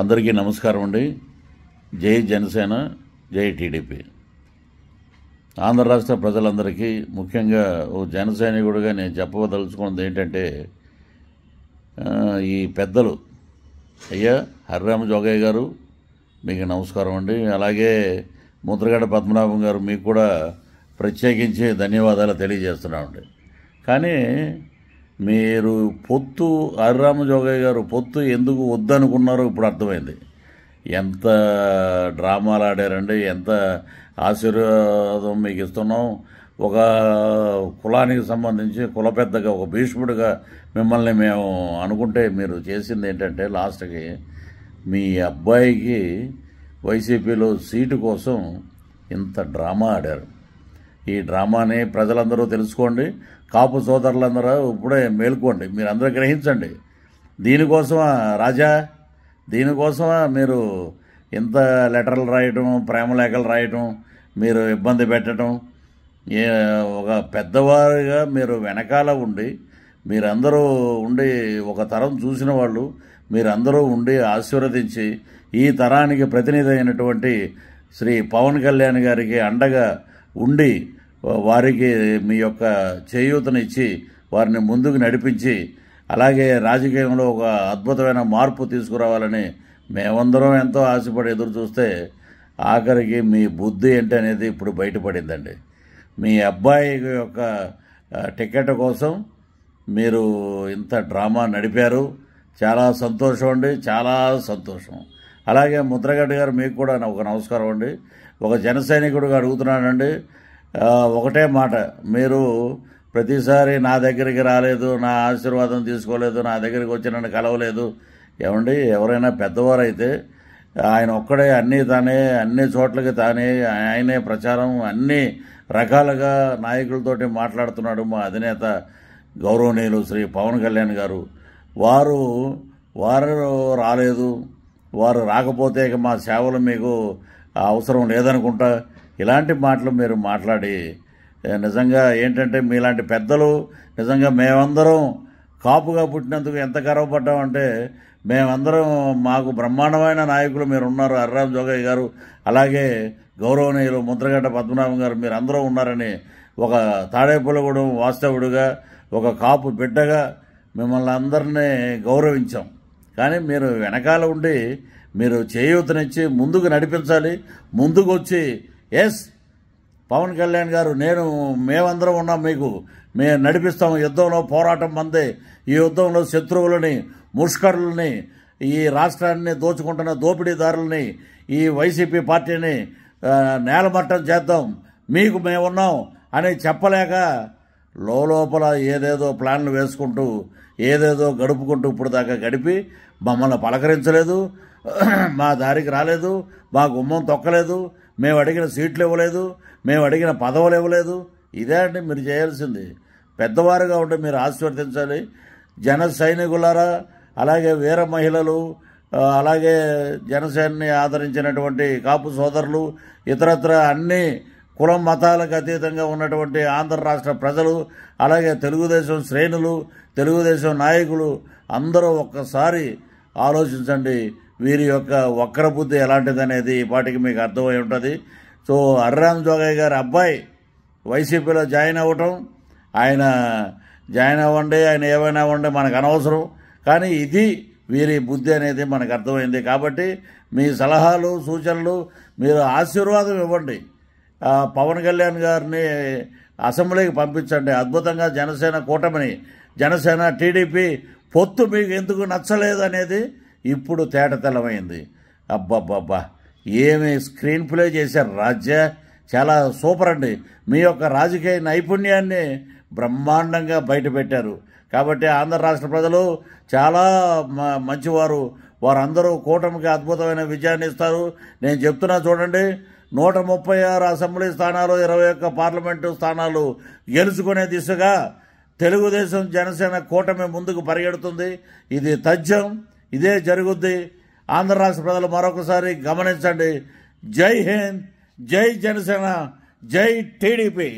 అందరికీ నమస్కారం అండి జై జనసేన జై టీడీపీ ఆంధ్ర రాష్ట్ర ప్రజలందరికీ ముఖ్యంగా ఓ జనసైనికుడిగా నేను చెప్పదలుచుకున్నది ఏంటంటే ఈ పెద్దలు అయ్యా హరిరామ జోగయ్య గారు మీకు నమస్కారం అండి అలాగే ముద్రగడ పద్మనాభం గారు మీకు కూడా ప్రత్యేకించి ధన్యవాదాలు తెలియజేస్తున్నామండి కానీ మీరు పొత్తు ఆరురామ జోగయ్య గారు పొత్తు ఎందుకు వద్దనుకున్నారో ఇప్పుడు అర్థమైంది ఎంత డ్రామాలు ఆడారండి ఎంత ఆశీర్వాదం మీకు ఇస్తున్నాం ఒక కులానికి సంబంధించి కుల పెద్దగా ఒక భీష్ముడిగా మిమ్మల్ని మేము అనుకుంటే మీరు చేసింది ఏంటంటే లాస్ట్కి మీ అబ్బాయికి వైసీపీలో సీటు కోసం ఇంత డ్రామా ఆడారు ఈ డ్రామాని ప్రజలందరూ తెలుసుకోండి కాపు సోదరులందరూ ఇప్పుడే మేల్కోండి మీరు అందరూ గ్రహించండి దీనికోసమా రాజా దీనికోసమా మీరు ఇంత లెటర్లు రాయటం ప్రేమ లేఖలు రాయటం మీరు ఇబ్బంది పెట్టడం ఏ ఒక పెద్దవారుగా మీరు వెనకాల ఉండి మీరందరూ ఉండి ఒక తరం చూసిన వాళ్ళు మీరందరూ ఉండి ఆశీర్వదించి ఈ తరానికి ప్రతినిధి అయినటువంటి శ్రీ పవన్ కళ్యాణ్ గారికి అండగా ఉండి వారికి మీ యొక్క చేయూతనిచ్చి వారిని ముందుకు నడిపించి అలాగే రాజకీయంలో ఒక అద్భుతమైన మార్పు తీసుకురావాలని మేమందరం ఎంతో ఆశపడి ఎదురు చూస్తే ఆఖరికి మీ బుద్ధి ఏంటి అనేది ఇప్పుడు బయటపడిందండి మీ అబ్బాయి యొక్క టికెట్ కోసం మీరు ఇంత డ్రామా నడిపారు చాలా సంతోషం అండి చాలా సంతోషం అలాగే ముద్రగడ్డ గారు మీకు కూడా ఒక నమస్కారం అండి ఒక జనసైనికుడిగా అడుగుతున్నానండి ఒకటే మాట మీరు ప్రతిసారి నా దగ్గరికి రాలేదు నా ఆశీర్వాదం తీసుకోలేదు నా దగ్గరికి వచ్చి నన్ను కలవలేదు ఏమండి ఎవరైనా పెద్దవారైతే ఆయన ఒక్కడే అన్నీ తానే అన్ని చోట్లకి తానే ఆయనే ప్రచారం అన్ని రకాలుగా నాయకులతోటి మాట్లాడుతున్నాడు మా అధినేత గౌరవనీయులు శ్రీ పవన్ కళ్యాణ్ గారు వారు వారు రాలేదు వారు రాకపోతే మా సేవలు మీకు అవసరం లేదనుకుంటా ఇలాంటి మాటలు మీరు మాట్లాడి నిజంగా ఏంటంటే మీలాంటి పెద్దలు నిజంగా మేమందరం కాపుగా పుట్టినందుకు ఎంత గర్వపడ్డామంటే మేమందరం మాకు బ్రహ్మాండమైన నాయకులు మీరు ఉన్నారు అర్రామ్ జోగయ్య గారు అలాగే గౌరవనీయులు ముద్రగడ్డ పద్మనాభం గారు మీరు అందరూ ఉన్నారని ఒక తాడేపల్లగూడెం వాస్తవుడుగా ఒక కాపు బిడ్డగా మిమ్మల్ని అందరినీ గౌరవించాం కానీ మీరు వెనకాల ఉండి మీరు చేయూతనిచ్చి ముందుకు నడిపించాలి ముందుకు వచ్చి ఎస్ పవన్ కళ్యాణ్ గారు నేను మేమందరం ఉన్నాం మీకు మేము నడిపిస్తాం యుద్ధంలో పోరాటం మందే ఈ యుద్ధంలో శత్రువులని ముష్కరులని ఈ రాష్ట్రాన్ని దోచుకుంటున్న దోపిడీదారులని ఈ వైసీపీ పార్టీని నేలమట్టం చేద్దాం మీకు మేమున్నాం అని చెప్పలేక లోపల ఏదేదో ప్లాన్లు వేసుకుంటూ ఏదేదో గడుపుకుంటూ ఇప్పుడు దాకా గడిపి మమ్మల్ని పలకరించలేదు మా దారికి రాలేదు మా గుమ్మం తొక్కలేదు మేము అడిగిన సీట్లు ఇవ్వలేదు మేము అడిగిన పదవులు ఇవ్వలేదు ఇదే అండి మీరు చేయాల్సింది పెద్దవారుగా ఉంటే మీరు ఆశీర్వదించాలి జన సైనికులారా అలాగే వీర మహిళలు అలాగే జనసేనని ఆదరించినటువంటి కాపు సోదరులు ఇతరత్ర అన్ని కులం మతాలకు అతీతంగా ఉన్నటువంటి ఆంధ్ర రాష్ట్ర ప్రజలు అలాగే తెలుగుదేశం శ్రేణులు తెలుగుదేశం నాయకులు అందరూ ఒక్కసారి ఆలోచించండి వీరి యొక్క వక్రబుద్ధి ఎలాంటిదనేది ఈ పాటికి మీకు అర్థమై ఉంటుంది సో అర్రామ్ జోగయ్య గారి అబ్బాయి వైసీపీలో జాయిన్ అవ్వటం ఆయన జాయిన్ అవ్వండి ఆయన ఏమైనా అవ్వండి మనకు అనవసరం కానీ ఇది వీరి బుద్ధి అనేది మనకు అర్థమైంది కాబట్టి మీ సలహాలు సూచనలు మీరు ఆశీర్వాదం ఇవ్వండి పవన్ కళ్యాణ్ గారిని అసెంబ్లీకి పంపించండి అద్భుతంగా జనసేన కూటమిని జనసేన టీడీపీ పొత్తు మీకు ఎందుకు నచ్చలేదు అనేది ఇప్పుడు తేటతెల్లమైంది అబ్బబ్బబ్బా ఏమి స్క్రీన్ ప్లే చేశారు రాజ్య చాలా సూపర్ అండి మీ యొక్క రాజకీయ నైపుణ్యాన్ని బ్రహ్మాండంగా బయటపెట్టారు కాబట్టి ఆంధ్ర రాష్ట్ర ప్రజలు చాలా మంచివారు వారందరూ కూటమికి అద్భుతమైన విజయాన్ని ఇస్తారు నేను చెప్తున్నా చూడండి నూట ముప్పై ఆరు అసెంబ్లీ స్థానాలు ఇరవై ఒక్క పార్లమెంటు స్థానాలు గెలుచుకునే దిశగా తెలుగుదేశం జనసేన కూటమి ముందుకు పరిగెడుతుంది ఇది తథ్యం ఇదే జరుగుద్ది ఆంధ్ర రాష్ట్ర ప్రజలు మరొకసారి గమనించండి జై హింద్ జై జనసేన జై టీడీపీ